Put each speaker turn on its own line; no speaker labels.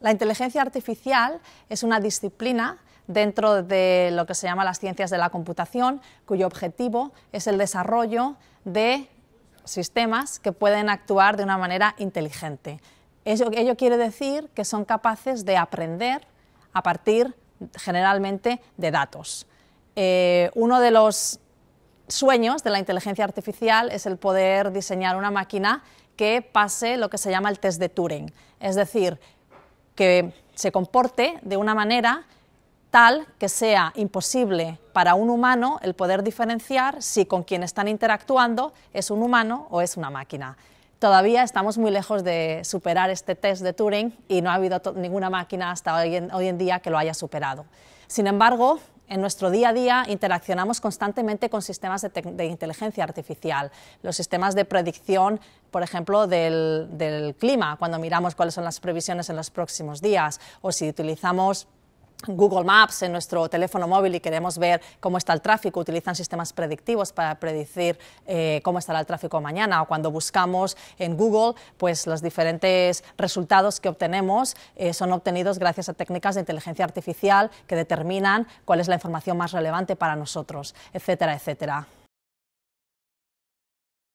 La inteligencia artificial es una disciplina dentro de lo que se llama las ciencias de la computación, cuyo objetivo es el desarrollo de sistemas que pueden actuar de una manera inteligente. Ello, quiere decir que son capaces de aprender a partir generalmente de datos. Eh, uno de los sueños de la inteligencia artificial es el poder diseñar una máquina que pase lo que se llama el test de Turing, es decir, que se comporte de una manera tal que sea imposible para un humano el poder diferenciar si con quien están interactuando es un humano o es una máquina. Todavía estamos muy lejos de superar este test de Turing y no ha habido ninguna máquina hasta hoy en, hoy en día que lo haya superado. Sin embargo, en nuestro día a día interaccionamos constantemente con sistemas de, inteligencia artificial, los sistemas de predicción, por ejemplo, del, del clima, cuando miramos cuáles son las previsiones en los próximos días, o si utilizamos Google Maps en nuestro teléfono móvil y queremos ver cómo está el tráfico, utilizan sistemas predictivos para predecir eh, cómo estará el tráfico mañana o cuando buscamos en Google, pues los diferentes resultados que obtenemos eh, son obtenidos gracias a técnicas de inteligencia artificial que determinan cuál es la información más relevante para nosotros, etcétera, etcétera.